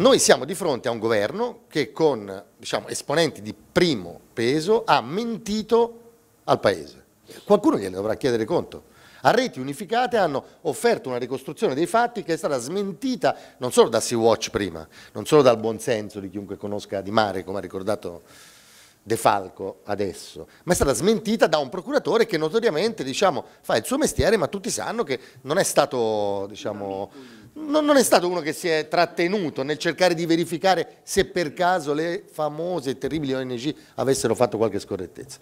Noi siamo di fronte a un governo che con diciamo, esponenti di primo peso ha mentito al Paese. Qualcuno gliene dovrà chiedere conto. A reti unificate hanno offerto una ricostruzione dei fatti che è stata smentita non solo da Sea-Watch prima, non solo dal buonsenso di chiunque conosca di mare, come ha ricordato De Falco adesso, ma è stata smentita da un procuratore che notoriamente diciamo, fa il suo mestiere, ma tutti sanno che non è stato diciamo, non, non, è stato uno che si è trattenuto nel cercare di verificare se per caso le famose e terribili ONG avessero fatto qualche scorrettezza.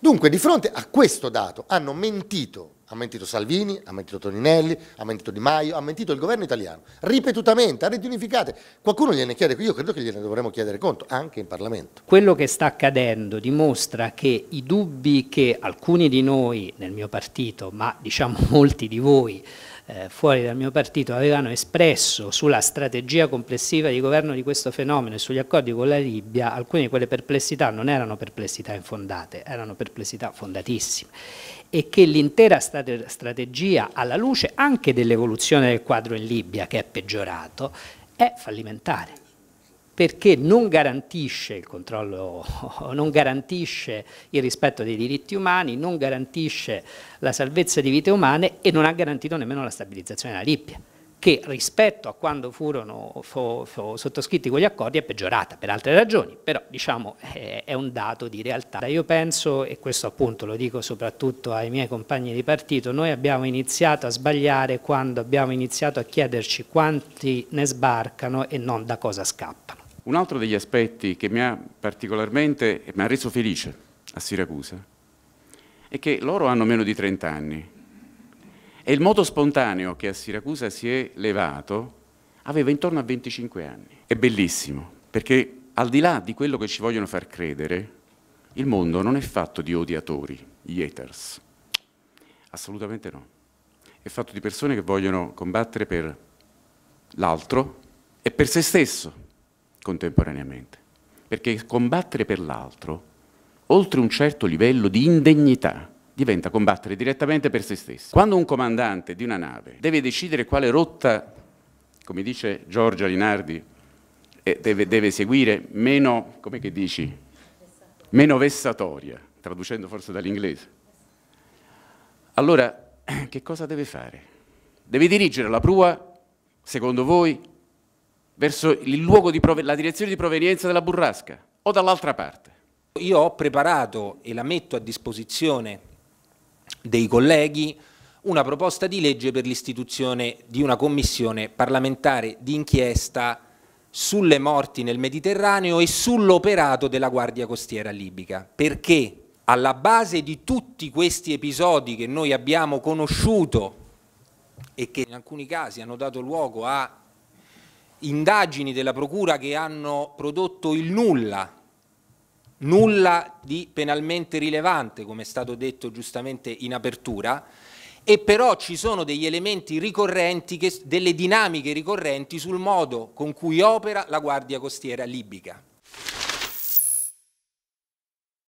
Dunque, di fronte a questo dato, hanno mentito, ha mentito Salvini, ha mentito Toninelli, ha mentito Di Maio, ha mentito il governo italiano, ripetutamente, a reti unificate. Qualcuno gliene chiede, io credo che gliene dovremmo chiedere conto, anche in Parlamento. Quello che sta accadendo dimostra che i dubbi che alcuni di noi nel mio partito, ma diciamo molti di voi, eh, fuori dal mio partito avevano espresso sulla strategia complessiva di governo di questo fenomeno e sugli accordi con la Libia, alcune di quelle perplessità non erano perplessità infondate, erano perplessità fondatissime e che l'intera strategia alla luce anche dell'evoluzione del quadro in Libia che è peggiorato è fallimentare perché non garantisce il controllo, non garantisce il rispetto dei diritti umani, non garantisce la salvezza di vite umane e non ha garantito nemmeno la stabilizzazione della Libia che rispetto a quando furono fo, fo, sottoscritti quegli accordi è peggiorata per altre ragioni, però diciamo è, è, un dato di realtà. Io penso, e questo appunto lo dico soprattutto ai miei compagni di partito, noi abbiamo iniziato a sbagliare quando abbiamo iniziato a chiederci quanti ne sbarcano e non da cosa scappano. Un altro degli aspetti che mi ha particolarmente mi ha reso felice a Siracusa è che loro hanno meno di 30 anni e il moto spontaneo che a Siracusa si è levato aveva intorno a 25 anni. È bellissimo perché al di là di quello che ci vogliono far credere, il mondo non è fatto di odiatori, gli haters. Assolutamente no. È fatto di persone che vogliono combattere per l'altro e per se stesso contemporaneamente, perché combattere per l'altro, oltre un certo livello di indegnità, diventa combattere direttamente per se stesso. Quando un comandante di una nave deve decidere quale rotta, come dice Giorgia Linardi, eh, deve, deve seguire meno, come che dici, meno vessatoria, traducendo forse dall'inglese, allora eh, che cosa deve fare? Deve dirigere la prua, secondo voi, verso prov- la direzione di provenienza della burrasca o dall'altra parte? Io ho preparato e la metto a disposizione dei colleghi una proposta di legge per l'istituzione di una commissione parlamentare di inchiesta sulle morti nel Mediterraneo e sull'operato della Guardia Costiera libica, perché alla base di tutti questi episodi che noi abbiamo conosciuto e che in alcuni casi hanno dato luogo a indagini della Procura che hanno prodotto il nulla, nulla di penalmente rilevante, come è stato detto giustamente in apertura, e però ci sono degli elementi ricorrenti, che, delle dinamiche ricorrenti sul modo con cui opera la Guardia Costiera libica.